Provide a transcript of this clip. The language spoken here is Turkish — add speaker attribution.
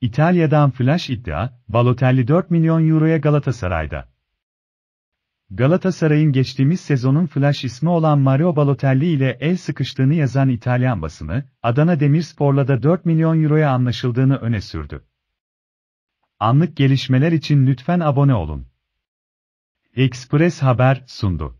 Speaker 1: İtalya'dan flash iddia, Balotelli 4 milyon euroya Galatasaray'da. Galatasaray'ın geçtiğimiz sezonun flash ismi olan Mario Balotelli ile el sıkıştığını yazan İtalyan basını, Adana Demirspor'la da 4 milyon euroya anlaşıldığını öne sürdü. Anlık gelişmeler için lütfen abone olun.
Speaker 2: Express Haber sundu.